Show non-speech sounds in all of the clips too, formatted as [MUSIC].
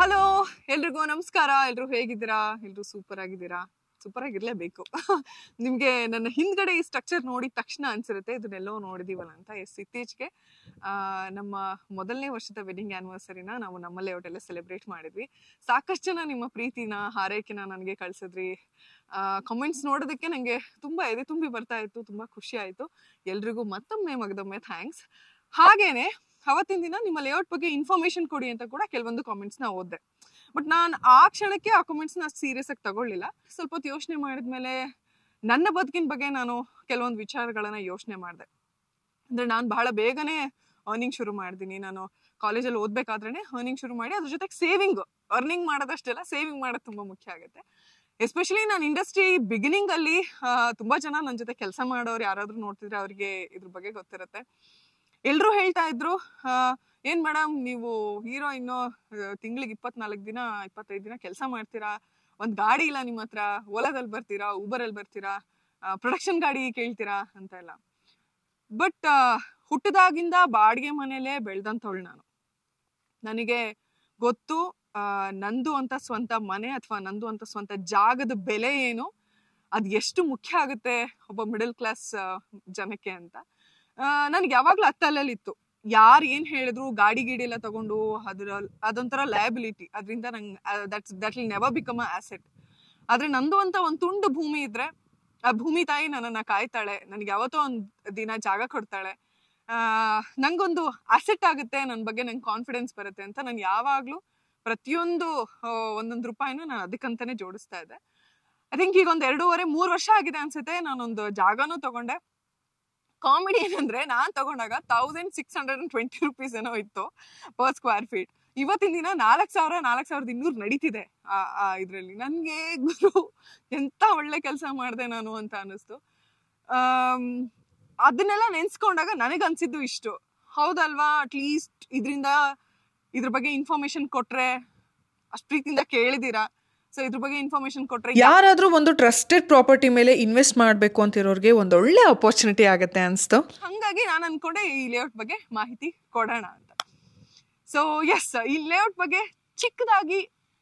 hello ಎಲ್ರಿಗೂ ನಮಸ್ಕಾರ ಎಲ್ರು ಹೇಗಿದ್ದೀರಾ ಎಲ್ರು ಸೂಪರ್ ಆಗಿದ್ದೀರಾ ಸೂಪರ್ ಆಗಿರ್ಲೇಬೇಕು [LAUGHS] ನಿಮಗೆ ನನ್ನ ಹಿಂದ್ಗಡೆ ಈ ಸ್ಟ್ರಕ್ಚರ್ ನೋಡಿದ ತಕ್ಷಣ ಅನ್ಸಿರುತ್ತೆ ಇದನ್ನೆಲ್ಲೋ ನೋಡಿದೀವಲ್ಲ ಅಂತ ಎಸ್ ಇತ್ತೀಚೆಗೆ ನಮ್ಮ ಮೊದಲನೇ ವರ್ಷದ ವೆಡ್ಡಿಂಗ್ ಆ್ಯನಿವರ್ಸರಿನ ನಾವು ನಮ್ಮಲ್ಲೇ ಅವಟೆಲ್ಲ ಸೆಲೆಬ್ರೇಟ್ ಮಾಡಿದ್ವಿ ಸಾಕಷ್ಟು ಜನ ನಿಮ್ಮ ಪ್ರೀತಿನ ಹಾರೈಕೆನ ನನಗೆ ಕಳ್ಸಿದ್ರಿ ಕಮೆಂಟ್ಸ್ ನೋಡೋದಕ್ಕೆ ನನಗೆ ತುಂಬಾ ಎದೆ ತುಂಬಿ ಬರ್ತಾ ಇತ್ತು ತುಂಬಾ ಖುಷಿ ಆಯಿತು ಎಲ್ರಿಗೂ ಮತ್ತೊಮ್ಮೆ ಮಗದೊಮ್ಮೆ ಥ್ಯಾಂಕ್ಸ್ ಹಾಗೇನೆ ಅವತ್ತಿನ ದಿನ ನಿಮ್ಮ ಲೇಔಟ್ ಬಗ್ಗೆ ಇನ್ಫಾರ್ಮೇಶನ್ ಕೊಡಿ ಅಂತ ಕೂಡ ಕೆಲವೊಂದು ಕಾಮೆಂಟ್ಸ್ನ ಓದ್ದೆ ಬಟ್ ನಾನು ಆ ಕ್ಷಣಕ್ಕೆ ಆ ಕಮೆಂಟ್ಸ್ನ ಸೀರಿಯಸ್ ಆಗಿ ತಗೊಳ್ಳಿಲ್ಲ ಸ್ವಲ್ಪ ಹೊತ್ತು ಯೋಚನೆ ಮಾಡಿದ್ಮೇಲೆ ನನ್ನ ಬದುಕಿನ ಬಗ್ಗೆ ನಾನು ಕೆಲವೊಂದು ವಿಚಾರಗಳನ್ನ ಯೋಚನೆ ಮಾಡಿದೆ ಅಂದ್ರೆ ನಾನು ಬಹಳ ಬೇಗನೆ ಅರ್ನಿಂಗ್ ಶುರು ಮಾಡಿದ್ದೀನಿ ನಾನು ಕಾಲೇಜಲ್ಲಿ ಓದ್ಬೇಕಾದ್ರೆ ಅರ್ನಿಂಗ್ ಶುರು ಮಾಡಿ ಅದ್ರ ಜೊತೆಗೆ ಸೇವಿಂಗ್ ಅರ್ನಿಂಗ್ ಮಾಡೋದಷ್ಟೆಲ್ಲ ಸೇವಿಂಗ್ ಮಾಡೋದು ತುಂಬಾ ಮುಖ್ಯ ಆಗುತ್ತೆ ಎಸ್ಪೆಷಲಿ ನಾನು ಇಂಡಸ್ಟ್ರಿ ಬಿಗಿನಿಂಗ್ ಅಲ್ಲಿ ತುಂಬಾ ಜನ ನನ್ನ ಜೊತೆ ಕೆಲಸ ಮಾಡೋರು ಯಾರಾದ್ರೂ ನೋಡ್ತಿದ್ರೆ ಅವ್ರಿಗೆ ಇದ್ರ ಬಗ್ಗೆ ಗೊತ್ತಿರುತ್ತೆ ಎಲ್ಲರೂ ಹೇಳ್ತಾ ಇದ್ರು ಏನ್ ಮೇಡಮ್ ನೀವು ಹೀರೋ ಇನ್ನೂ ತಿಂಗಳಿಗೆ ಇಪ್ಪತ್ನಾಲ್ಕು ದಿನ ಇಪ್ಪತ್ತೈದು ದಿನ ಕೆಲಸ ಮಾಡ್ತೀರಾ ಒಂದು ಗಾಡಿ ಇಲ್ಲ ನಿಮ್ಮ ಹತ್ರ ಓಲಾದಲ್ಲಿ ಬರ್ತೀರಾ ಊಬರಲ್ಲಿ ಬರ್ತೀರಾ ಪ್ರೊಡಕ್ಷನ್ ಗಾಡಿ ಕೇಳ್ತೀರಾ ಅಂತ ಎಲ್ಲ ಬಟ್ ಹುಟ್ಟದಾಗಿಂದ ಬಾಡಿಗೆ ಮನೆಯಲ್ಲೇ ಬೆಳೆದಂಥವಳು ನಾನು ನನಗೆ ಗೊತ್ತು ನಂದು ಅಂತ ಸ್ವಂತ ಮನೆ ಅಥವಾ ನಂದು ಅಂತ ಸ್ವಂತ ಜಾಗದ ಬೆಲೆ ಏನು ಅದು ಎಷ್ಟು ಮುಖ್ಯ ಆಗುತ್ತೆ ಒಬ್ಬ ಮಿಡಲ್ ಕ್ಲಾಸ್ ಜನಕ್ಕೆ ಅಂತ ನನ್ಗೆ ಯಾವಾಗ್ಲೂ ಇತ್ತು ಯಾರು ಏನ್ ಹೇಳಿದ್ರು ಗಾಡಿ ಗೀಡಿ ಎಲ್ಲ ತಗೊಂಡು ಅದ್ರ ಅದೊಂಥರ ಲಯಬಿಲಿಟಿ ಅದರಿಂದ ನಂಗೆ that will never become a asset ಆದ್ರೆ ನಂದು ಅಂತ ಒಂದು ತುಂಡು ಭೂಮಿ ಇದ್ರೆ ಆ ಭೂಮಿ ತಾಯಿ ನನ್ನನ್ನ ಕಾಯ್ತಾಳೆ ನನ್ಗೆ ಯಾವತ್ತೋ ಒಂದು ದಿನ ಜಾಗ ಕೊಡ್ತಾಳೆ ಆ ನಂಗೊಂದು ಅಸೆಟ್ ಆಗುತ್ತೆ ನನ್ನ ಬಗ್ಗೆ ನಂಗೆ ಕಾನ್ಫಿಡೆನ್ಸ್ ಬರುತ್ತೆ ಅಂತ ನಾನು ಯಾವಾಗಲೂ ಪ್ರತಿಯೊಂದು ಒಂದೊಂದು ರೂಪಾಯಿನೂ ನಾನು ಅದಕ್ಕಂತಾನೆ ಜೋಡಿಸ್ತಾ ಇದ್ದೆ ಐ ಥಿಂಕ್ ಈಗ ಒಂದು ಎರಡೂವರೆ ಮೂರು ವರ್ಷ ಆಗಿದೆ ಅನ್ಸುತ್ತೆ ನಾನೊಂದು ಜಾಗನೂ ತಗೊಂಡೆ ಕಾಮಿಡಿ ಏನಂದ್ರೆ ನಾನು ತಗೊಂಡಾಗ thousand six hundred and twenty rupees ಏನೋ ಇತ್ತು ಪರ್ ಸ್ಕ್ವೇರ್ ಫೀಟ್ ಇವತ್ತಿನ ದಿನ ನಾಲ್ಕು ಸಾವಿರ ನಾಲ್ಕು ಸಾವಿರದ ಇನ್ನೂರು ನಡೀತಿದೆ ಆ ಇದರಲ್ಲಿ ನನಗೆ ಗುರು ಎಂಥ ಒಳ್ಳೆ ಕೆಲಸ ಮಾಡಿದೆ ನಾನು ಅಂತ ಅನ್ನಿಸ್ತು ಅದನ್ನೆಲ್ಲ ನೆನೆಸ್ಕೊಂಡಾಗ ನನಗನ್ಸಿದ್ದು ಇಷ್ಟು ಹೌದಲ್ವಾ ಅಟ್ಲೀಸ್ಟ್ ಇದರಿಂದ ಇದ್ರ ಬಗ್ಗೆ ಇನ್ಫಾರ್ಮೇಶನ್ ಕೊಟ್ಟರೆ ಅಷ್ಟು ಪ್ರೀತಿಯಿಂದ ಕೇಳಿದ್ದೀರಾ ಸೊ ಇದ್ರ ಬಗ್ಗೆ ಇನ್ಫಾರ್ಮೇಶನ್ ಕೊಟ್ಟರೆ ಯಾರಾದರೂ ಒಂದು ಟ್ರಸ್ಟೆಡ್ ಪ್ರಾಪರ್ಟಿ ಮೇಲೆ ಇನ್ವೆಸ್ಟ್ ಮಾಡಬೇಕು ಇರೋರಿಗೆ ಒಂದು ಒಳ್ಳೆ ಅಪರ್ಚುನಿಟಿ ಆಗುತ್ತೆ ಅನ್ಸ್ತು ಹಾಗಾಗಿ ನಾನು ಅನ್ಕೊಂಡೆ ಈ ಲೇಔಟ್ ಬಗ್ಗೆ ಮಾಹಿತಿ ಕೊಡೋಣ ಅಂತ ಸೊ ಎಸ್ ಈ ಲೇಔಟ್ ಬಗ್ಗೆ ಚಿಕ್ಕದಾಗಿ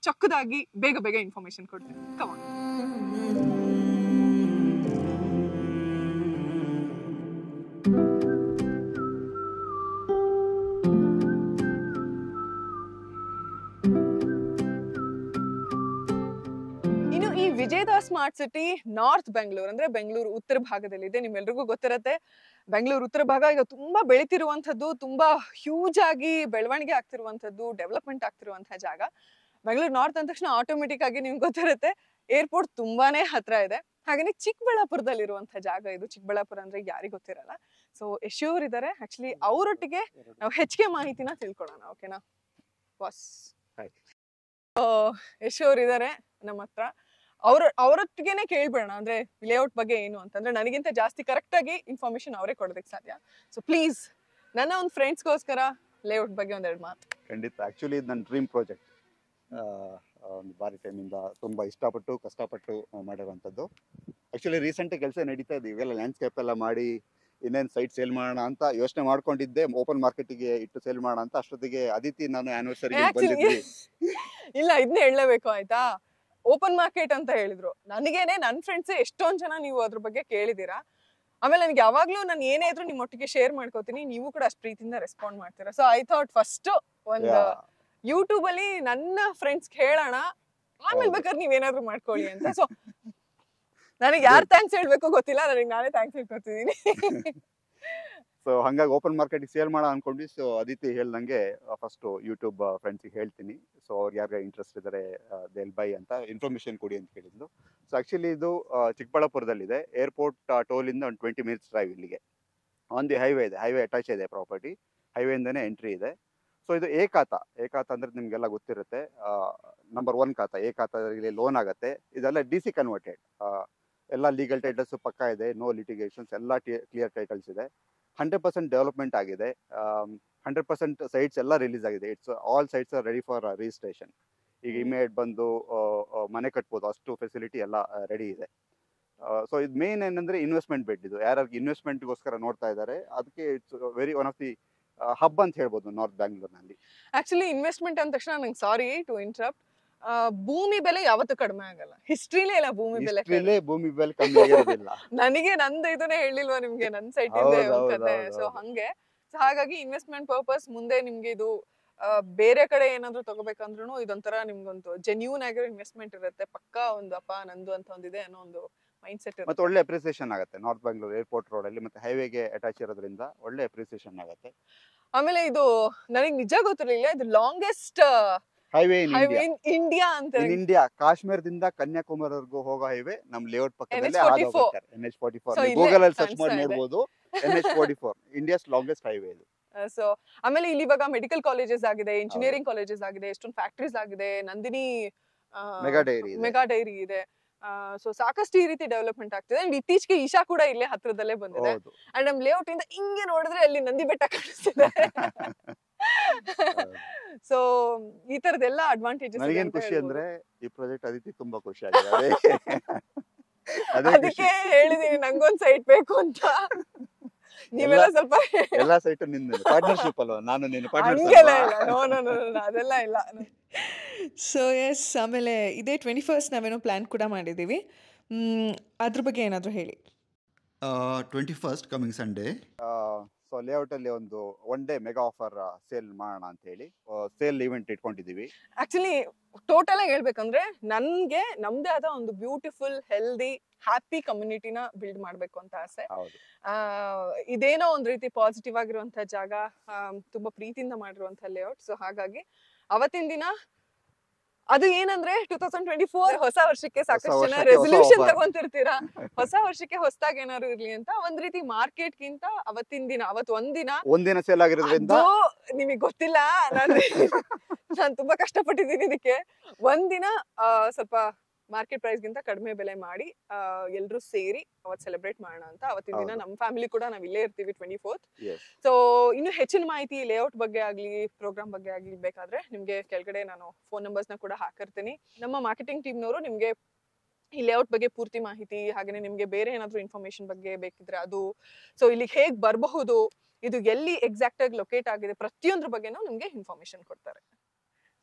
ಚೊಕ್ಕದಾಗಿ ಬೇಗ ಬೇಗ ಇನ್ಫಾರ್ಮೇಶನ್ ಕೊಡ್ತೀನಿ ಕಮಾನ್ ವಿಜಯದ ಸ್ಮಾರ್ಟ್ ಸಿಟಿ ನಾರ್ತ್ ಬೆಂಗಳೂರು ಅಂದ್ರೆ ಬೆಂಗಳೂರು ಉತ್ತರ ಭಾಗದಲ್ಲಿ ಇದೆ ನಿಮ್ಮೆಲ್ರಿಗೂ ಗೊತ್ತಿರತ್ತೆ ಬೆಂಗಳೂರು ಉತ್ತರ ಭಾಗ ಈಗ ತುಂಬಾ ಬೆಳಿತಿರುವಂತದ್ದು ತುಂಬಾ ಹ್ಯೂಜ್ ಆಗಿ ಬೆಳವಣಿಗೆ ಆಗ್ತಿರುವಂತದ್ದು ಡೆವಲಪ್ಮೆಂಟ್ ಆಗ್ತಿರುವಂತಹ ಜಾಗ ಬೆಂಗಳೂರು ನಾರ್ತ್ ಅಂದ ತಕ್ಷಣ ಆಟೋಮೆಟಿಕ್ ಆಗಿ ನಿಮ್ಗೆ ಗೊತ್ತಿರುತ್ತೆ ಏರ್ಪೋರ್ಟ್ ತುಂಬಾನೇ ಹತ್ರ ಇದೆ ಹಾಗೇನೆ ಚಿಕ್ಕಬಳ್ಳಾಪುರದಲ್ಲಿ ಇರುವಂತಹ ಜಾಗ ಇದು ಚಿಕ್ಕಬಳ್ಳಾಪುರ ಅಂದ್ರೆ ಯಾರಿಗೂ ಗೊತ್ತಿರಲ್ಲ ಸೊ ಯಶೂರ್ ಇದಾರೆ ಆಕ್ಚುಲಿ ಅವರೊಟ್ಟಿಗೆ ನಾವು ಹೆಚ್ಚಿಗೆ ಮಾಹಿತಿನ ತಿಳ್ಕೊಳೋಣ ಓಕೆನಾ ಬಾಸ್ ಯಶೋರ್ ಇದ್ದಾರೆ ನಮ್ಮ ಹತ್ರ ಅವ್ರ ಅವ್ರೊಟ್ಟಿಗೆನೆ ಕೇಳ್ಬೇಡ ಅಂದ್ರೆ ಲೇಔಟ್ ಬಗ್ಗೆ ಏನು ಅಂತಂದ್ರೆ ನನಗಿಂತ ಜಾಸ್ತಿ ಕರೆಕ್ಟ್ ಆಗಿ ಇನ್ಫಾರ್ಮೇಶನ್ ಅವರೇ ಕೊಡೋದಕ್ಕೆ ಸಾಧ್ಯ ಸೊ ಪ್ಲೀಸ್ ನನ್ನ ಒಂದು ಫ್ರೆಂಡ್ಸ್ಗೋಸ್ಕರ ಲೇಔಟ್ ಬಗ್ಗೆ ಒಂದೆರಡು ಮಾತು ಖಂಡಿತ ಆಕ್ಚುಲಿ ಇದು ನನ್ನ ಡ್ರೀಮ್ ಪ್ರಾಜೆಕ್ಟ್ ಒಂದು ಬಾರಿ ಟೈಮಿಂದ ತುಂಬಾ ಇಷ್ಟಪಟ್ಟು ಕಷ್ಟಪಟ್ಟು ಮಾಡಿರುವಂಥದ್ದು ಆ್ಯಕ್ಚುಲಿ ರೀಸೆಂಟ್ ಕೆಲಸ ನಡೀತಾ ಇದೆ ಇವೆಲ್ಲ ಲ್ಯಾಂಡ್ಸ್ಕೇಪ್ ಎಲ್ಲ ಮಾಡಿ ಇನ್ನೇನು ಸೈಟ್ ಸೇಲ್ ಮಾಡೋಣ ಅಂತ ಯೋಚನೆ ಮಾಡ್ಕೊಂಡಿದ್ದೆ ಓಪನ್ ಮಾರ್ಕೆಟಿಗೆ ಇಟ್ಟು ಸೇಲ್ ಮಾಡೋಣ ಅಂತ ಅಷ್ಟೊತ್ತಿಗೆ ಅದಿತಿ ನಾನು ಆನಿವರ್ಸರಿ [LAUGHS] ಇಲ್ಲ ಇದನ್ನೇ ಹೇಳಬೇಕು ಆಯ್ತಾ ಓಪನ್ ಮಾರ್ಕೆಟ್ ಅಂತ ಹೇಳಿದ್ರು ನನಗೇನೆ ನನ್ನ ಫ್ರೆಂಡ್ಸ್ ಎಷ್ಟೊಂದ್ ಜನ ನೀವು ಅದ್ರ ಬಗ್ಗೆ ಕೇಳಿದೀರಾ ಆಮೇಲೆ ನನಗೆ ಯಾವಾಗಲೂ ನಾನು ಏನೇ ಇದ್ರು ನಿಮ್ಮ ಒಟ್ಟಿಗೆ ಶೇರ್ ಮಾಡ್ಕೋತೀನಿ ನೀವು ಕೂಡ ಅಷ್ಟು ಪ್ರೀತಿಯಿಂದ ರೆಸ್ಪಾಂಡ್ ಮಾಡ್ತೀರಾ ಸೊ ಐ ಥಾಟ್ ಫಸ್ಟ್ ಒಂದು ಯೂಟ್ಯೂಬ್ ಅಲ್ಲಿ ನನ್ನ ಫ್ರೆಂಡ್ಸ್ ಹೇಳೋಣ ಆಮೇಲೆ ಬೇಕಾದ್ರೆ ನೀವೇನಾದ್ರೂ ಮಾಡ್ಕೊಳ್ಳಿ ಅಂತ ಸೊ ನನಗೆ ಯಾರು ಥ್ಯಾಂಕ್ಸ್ ಹೇಳ್ಬೇಕು ಗೊತ್ತಿಲ್ಲ ನನಗೆ ನಾನೇ ಥ್ಯಾಂಕ್ಸ್ ಹೇಳ್ಕೊತಿದ್ದೀನಿ [LAUGHS] ಸೊ ಹಂಗಾಗಿ ಓಪನ್ ಮಾರ್ಕೆಟಿಗೆ ಸೇಲ್ ಮಾಡ ಅನ್ಕೊಂಡ್ವಿ ಸೊ ಅದಿತಿ ಹೇಳ್ದಂಗೆ ಫಸ್ಟು ಯೂಟ್ಯೂಬ್ ಫ್ರೆಂಡ್ಸಿಗೆ ಹೇಳ್ತೀನಿ ಸೊ ಅವ್ರು ಯಾರ್ಯಾರು ಇಂಟ್ರೆಸ್ಟ್ ಇದ್ದಾರೆ ದೆಲ್ ಬೈ ಅಂತ ಇನ್ಫಾರ್ಮೇಷನ್ ಕೊಡಿ ಅಂತ ಕೇಳಿದ್ಲು ಸೊ ಆ್ಯಕ್ಚುಲಿ ಇದು ಚಿಕ್ಕಬಳ್ಳಾಪುರದಲ್ಲಿದೆ ಏರ್ಪೋರ್ಟ್ ಟೋಲಿಂದ ಒಂದು ಟ್ವೆಂಟಿ ಮಿನಿಟ್ಸ್ ಡ್ರೈವ್ ಇಲ್ಲಿಗೆ ಆನ್ ದಿ ಹೈವೇ ಇದೆ ಹೈವೇ ಅಟ್ಯಾಚ್ ಇದೆ ಪ್ರಾಪರ್ಟಿ ಹೈವೇಯಿಂದನೇ ಎಂಟ್ರಿ ಇದೆ ಸೊ ಇದು ಏಕಾತ ಏಕಾತ ಅಂದ್ರೆ ಅಂದರೆ ನಿಮಗೆಲ್ಲ ಗೊತ್ತಿರುತ್ತೆ ನಂಬರ್ ಒನ್ ಖಾತ ಏಕಾತ ಇಲ್ಲಿ ಲೋನ್ ಆಗುತ್ತೆ ಇದೆಲ್ಲ ಡಿ ಸಿ ಕನ್ವರ್ಟೆಡ್ ಎಲ್ಲ ಲೀಗಲ್ ಟೈಟಲ್ಸ್ ಪಕ್ಕ ಇದೆ ನೋ ಲಿಟಿಗೇಷನ್ಸ್ ಎಲ್ಲ ಕ್ಲಿಯರ್ ಟೈಟಲ್ಸ್ ಇದೆ ಹಂಡ್ರೆಡ್ ಪರ್ಸೆಂಟ್ ಡೆವಲಪ್ಮೆಂಟ್ ಆಗಿದೆ ಹಂಡ್ರೆಡ್ ಪರ್ಸೆಂಟ್ ಸೈಟ್ಸ್ ಎಲ್ಲ ರಿಲೀಸ್ ಆಗಿದೆ it's all sites are ready for registration ಈಗ ಇಮೇಡ್ ಬಂದು ಮನೆ ಕಟ್ಬೋದು ಅಷ್ಟು ಫೆಸಿಲಿಟಿ ಎಲ್ಲ ರೆಡಿ ಇದೆ ಸೊ ಇದು ಮೇನ್ ಏನಂದ್ರೆ ಇನ್ವೆಸ್ಟ್ಮೆಂಟ್ ಬೆಡ್ ಇದು ಯಾರು ಇನ್ವೆಸ್ಟ್ಮೆಂಟ್ಗೋಸ್ಕರ ನೋಡ್ತಾ ಇದ್ದಾರೆ ಅದಕ್ಕೆ it's very one of the hub ಅಂತ ಹೇಳ್ಬೋದು ನಾರ್ತ್ ಬ್ಯಾಂಗ್ಳೂರ್ನಲ್ಲಿ ಆಕ್ಚುಲಿ ಇನ್ವೆಸ್ಟ್ಮೆಂಟ್ ಅಂದ ತಕ್ಷಣ ನಂಗೆ ಸಾರಿ ಟು ಇಂಟ್ರಪ್ಟ್ ಭೂಮಿ ಬೆಲೆ ಯಾವತ್ತೂ ಕಡಿಮೆ ಆಗಲ್ಲ ಹಿಸ್ಟ್ರಿಲೇ ಇಲ್ಲ ಭೂಮಿ ಬೆಲೆ ಕಡಿಮೆ ಭೂಮಿ ಬೆಲೆ [LAUGHS] ನನಗೆ ನಂದು ಇದನ್ನೇ ಹೇಳಿಲ್ವಾ ನಿಮ್ಗೆ ನನ್ನ ಸೈಟ್ ಇದೆ ಕತೆ ಸೊ ಹಂಗೆ ಹಾಗಾಗಿ ಇನ್ವೆಸ್ಟ್ಮೆಂಟ್ ಪರ್ಪಸ್ ಮುಂದೆ ನಿಮ್ಗೆ ಇದು ಬೇರೆ ಕಡೆ ಏನಾದ್ರು ತಗೋಬೇಕಂದ್ರೂ ಇದೊಂಥರ ನಿಮ್ಗೊಂದು ಜೆನ್ಯೂನ್ ಆಗಿರೋ ಇನ್ವೆಸ್ಟ್ಮೆಂಟ್ ಇರುತ್ತೆ ಪಕ್ಕಾ ಒಂದು ಅಪ್ಪ ನಂದು ಅಂತ ಒಂದಿದೆ ಅನ್ನೋ ಒಂದು ಮೈಂಡ್ ಸೆಟ್ ಮತ್ತೆ ಒಳ್ಳೆ ಅಪ್ರಿಸಿಯೇಷನ್ ಆಗುತ್ತೆ ನಾರ್ತ್ ಬೆಂಗಳೂರು ಏರ್ಪೋರ್ಟ್ ರೋಡ್ ಅಲ್ಲಿ ಮತ್ತೆ ಹೈವೇಗೆ ಅಟ್ಯಾಚ್ ಇರೋದ್ರಿಂದ ಒಳ್ಳೆ ಅಪ್ರಿಸಿಯೇಷನ್ ಆಗುತ್ತೆ ಆಮೇಲೆ ಇದು ನನಗೆ ನಿಜ ಗೊತ್ತಿರಲಿಲ್ಲ ಇದು ಲಾಂಗೆಸ್ಟ್ ಹೈವೇ ಇನ್ ಇಂಡಿಯಾ ಅಂತ ಇನ್ ಇಂಡಿಯಾ ಕಾಶ್ಮೀರದಿಂದ ಕನ್ಯಾಕುಮಾರಿವರೆಗೂ ಹೋಗೋ ಹೈವೇ ನಮ್ ಲೇಔಟ್ ಪಕ್ಕದಲ್ಲೇ ಹಾದು ಹೋಗ್ತಾರೆ N H forty four Google ಅಲ್ಲಿ ಸರ್ಚ್ ಮಾಡಿ ನೋಡಬಹುದು N H forty four India's longest highway ಇದು ಸೊ [LAUGHS] ಆಮೇಲೆ ಇಲ್ಲಿ ಇವಾಗ ಮೆಡಿಕಲ್ ಕಾಲೇಜಸ್ ಆಗಿದೆ ಇಂಜಿನಿಯರಿಂಗ್ ಕಾಲೇಜಸ್ ಆಗಿದೆ ಎಷ್ಟೊಂದು ಫ್ಯಾಕ್ಟ್ರೀಸ್ ಆಗಿದೆ Nandini mega dairy mega dairy ಇದೆ ಸೊ ಸಾಕಷ್ಟು ಈ ರೀತಿ ಡೆವಲಪ್ಮೆಂಟ್ ಆಗ್ತಿದೆ ಅಂಡ್ ಇತ್ತೀಚೆಗೆ ಈಶಾ ಕೂಡ ಇಲ್ಲೇ ಹತ್ರದಲ್ಲೇ ಬಂದಿದೆ ಅಂಡ್ ನಮ್ ಲೇಔಟ್ ಇಂದ ಹಿಂಗೆ ನೋಡಿದ್ರೆ ಅಲ್ಲಿ ನಂದಿ ಬೆಟ್ಟ ಕಾಣಿಸ್ತಿದೆ [LAUGHS] ಸೊ ಈ ತರದೆಲ್ಲ ಅಡ್ವಾಂಟೇಜಸ್ ನನಗೇನು ಖುಷಿ ಅಂದ್ರೆ ಈ ಪ್ರಾಜೆಕ್ಟ್ ಅದಿತಿ ತುಂಬಾ ಖುಷಿ ಆಗಿದೆ ಅದಕ್ಕೆ ಹೇಳಿದೀನಿ ನಂಗೊಂದ್ ಸೈಟ್ ಬೇಕು ಅಂತ ನೀವೆಲ್ಲ ಸ್ವಲ್ಪ ಎಲ್ಲ ಸೈಟ್ ನಿಂದ ಪಾರ್ಟ್ನರ್ಶಿಪ್ ಅಲ್ವಾ ನಾನು ನಿಮ್ಮ ಪಾರ್ಟ್ನರ್ಶಿಪ್ ಅದೆಲ್ಲ ಇಲ್ಲ ಸೊ ಎಸ್ ಆಮೇಲೆ ಇದೇ ಟ್ವೆಂಟಿ ಫಸ್ಟ್ ನಾವೇನೋ ಪ್ಲಾನ್ ಕೂಡ ಮಾಡಿದ್ದೀವಿ ಅದ್ರ ಬಗ್ಗೆ ಏನಾದರೂ ಹೇಳಿ twenty first coming Sunday so layout ಅಲ್ಲಿ ಒಂದು one day mega offer sale ಮಾಡೋಣ ಅಂತ ಹೇಳಿ ಸೇಲ್ ಇವೆಂಟ್ ಇಟ್ಕೊಂಡಿದೀವಿ ಆಕ್ಚುಲಿ ಟೋಟಲ್ ಆಗಿ ಹೇಳ್ಬೇಕಂದ್ರೆ ನನ್ಗೆ ನಮ್ದೇ ಆದ ಒಂದು ಬ್ಯೂಟಿಫುಲ್ ಹೆಲ್ದಿ ಹ್ಯಾಪಿ ಕಮ್ಯುನಿಟಿನ ಬಿಲ್ಡ್ ಮಾಡ್ಬೇಕು ಅಂತ ಆಸೆ ಇದೇನೋ ಒಂದ್ ರೀತಿ ಪಾಸಿಟಿವ್ ಆಗಿರುವಂತ ಜಾಗ ತುಂಬಾ ಪ್ರೀತಿಯಿಂದ ಮಾಡಿರುವಂತ ಲೇಔಟ್ ಸೊ ಹಾಗಾಗಿ ಅವತ್ತಿನ ದಿನ ಅದು ಏನಂದ್ರೆ ಟೂ ತೌಸಂಡ್ ಟ್ವೆಂಟಿ ಫೋರ್ ಹೊಸ ವರ್ಷಕ್ಕೆ ಸಾಕಷ್ಟು ಜನ ರೆಸೊಲ್ಯೂಷನ್ ತಗೊಂತಿರ್ತೀರಾ [LAUGHS] ಹೊಸ ವರ್ಷಕ್ಕೆ ಹೊಸದಾಗಿ ಏನಾದ್ರು ಇರ್ಲಿ ಅಂತ ಒಂದ್ ರೀತಿ ಮಾರ್ಕೆಟ್ ಗಿಂತ ಅವತ್ತಿನ ದಿನ ಅವತ್ ಒಂದಿನ ಒಂದಿನ ಸೇಲ್ ಆಗಿರೋದ್ರಿಂದ ನಿಮಗೆ ಗೊತ್ತಿಲ್ಲ ನಾನು [LAUGHS] ನಾನು ತುಂಬಾ ಕಷ್ಟಪಟ್ಟಿದ್ದೀನಿ ಇದಕ್ಕೆ ಒಂದಿನ ಸ್ವಲ್ಪ ಮಾರ್ಕೆಟ್ ಪ್ರೈಸ್ ಗಿಂತ ಕಡಿಮೆ ಬೆಲೆ ಮಾಡಿ ಎಲ್ಲರೂ ಸೇರಿ ಅವತ್ತು ಸೆಲೆಬ್ರೇಟ್ ಮಾಡೋಣ ಅಂತ ಅವತ್ತಿನ ದಿನ ನಮ್ಮ ಫ್ಯಾಮಿಲಿ ಕೂಡ ನಾವ್ ಇಲ್ಲೇ ಇರ್ತೀವಿ ಟ್ವೆಂಟಿ ಫೋರ್ತ್ ಸೊ ಇನ್ನು ಹೆಚ್ಚಿನ ಮಾಹಿತಿ ಲೇಔಟ್ ಬಗ್ಗೆ ಆಗ್ಲಿ ಪ್ರೋಗ್ರಾಮ್ ಬಗ್ಗೆ ಆಗ್ಲಿ ಬೇಕಾದ್ರೆ ನಿಮ್ಗೆ ಕೆಳಗಡೆ ನಾನು ಫೋನ್ ನಂಬರ್ಸ್ ನ ಕೂಡ ಹಾಕಿರ್ತೀನಿ ನಮ್ಮ ಮಾರ್ಕೆಟಿಂಗ್ ಟೀಮ್ನವರು ನಿಮ್ಗೆ ಈ ಲೇಔಟ್ ಬಗ್ಗೆ ಪೂರ್ತಿ ಮಾಹಿತಿ ಹಾಗೆ ನಿಮ್ಗೆ ಬೇರೆ ಏನಾದ್ರು ಇನ್ಫಾರ್ಮೇಶನ್ ಬಗ್ಗೆ ಬೇಕಿದ್ರೆ ಅದು ಸೊ ಇಲ್ಲಿ ಹೇಗ್ ಬರಬಹುದು ಇದು ಎಲ್ಲಿ ಎಕ್ಸಾಕ್ಟ್ ಆಗಿ ಲೊಕೇಟ್ ಆಗಿದೆ ಪ್ರತಿಯೊಂದ್ರ ಬಗ್ಗೆನೂ ನಿಮ್ಗೆ ಇನ್ಫಾರ್ಮೇಶನ್ ಕೊಡ್ತಾರೆ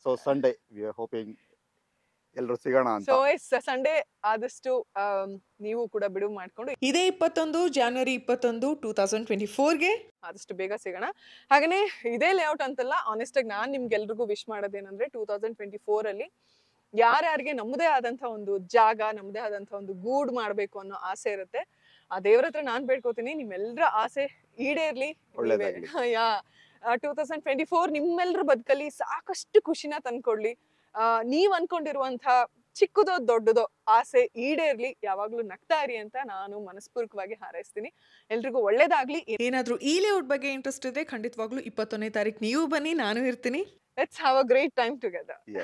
so Sunday we are hoping ಎಲ್ಲರೂ ಸಿಗೋಣ ಅಂತ ಸೊ ಎಸ್ ಸಂಡೇ ಆದಷ್ಟು ನೀವು ಕೂಡ ಬಿಡುವು ಮಾಡ್ಕೊಂಡು ಇದೇ ಇಪ್ಪತ್ತೊಂದು ಜಾನ್ವರಿ ಇಪ್ಪತ್ತೊಂದು ಟೂ ತೌಸಂಡ್ ಟ್ವೆಂಟಿ ಫೋರ್ಗೆ ಆದಷ್ಟು ಬೇಗ ಸಿಗೋಣ ಹಾಗೇನೆ ಇದೇ ಲೇಔಟ್ ಅಂತಲ್ಲ ಆನೆಸ್ಟ್ ಆಗಿ ನಾನು ನಿಮ್ಗೆಲ್ರಿಗೂ ವಿಶ್ ಮಾಡೋದೇನಂದ್ರೆ ಟೂ ತೌಸಂಡ್ ಟ್ವೆಂಟಿ ಫೋರ್ ಅಲ್ಲಿ ಯಾರ್ಯಾರಿಗೆ ನಮ್ಮದೇ ಆದಂಥ ಒಂದು ಜಾಗ ನಮ್ಮದೇ ಆದಂಥ ಒಂದು ಗೂಡ್ ಮಾಡಬೇಕು ಅನ್ನೋ ಆಸೆ ಇರುತ್ತೆ ಆ ದೇವ್ರ ಹತ್ರ ನಾನು ಬೇಡ್ಕೋತೀನಿ ನಿಮ್ಮೆಲ್ಲರ ಆಸೆ ಈಡೇರ್ಲಿ [LAUGHS] ಯಾ ಟೂ ತೌಸಂಡ್ ಟ್ವೆಂಟಿ ಫೋರ್ ನಿಮ್ಮೆಲ್ಲರ ಬದುಕಲ್ಲಿ ಸಾಕಷ್ಟು ಖುಷಿನ ತಂದ್ಕೊಡ್ಲಿ ನೀವ್ ಅನ್ಕೊಂಡಿರುವಂತಹ ಚಿಕ್ಕದೋ ದೊಡ್ಡದೋ ಆಸೆ ಈಡೇರ್ಲಿ ಯಾವಾಗ್ಲೂ ನಗ್ತಾ ಇರಿ ಅಂತ ನಾನು ಮನಸ್ಪೂರ್ವಕವಾಗಿ ಹಾರೈಸ್ತೀನಿ ಎಲ್ರಿಗೂ ಒಳ್ಳೇದಾಗ್ಲಿ ಏನಾದ್ರೂ ಈ ಲೇಔಟ್ ಬಗ್ಗೆ ಇಂಟ್ರೆಸ್ಟ್ ಇದೆ ಖಂಡಿತವಾಗ್ಲೂ ಇಪ್ಪತ್ತೊಂದನೇ ತಾರೀಕು ನೀವು ಬನ್ನಿ ನಾನು ಇರ್ತೀನಿ let's have a great time together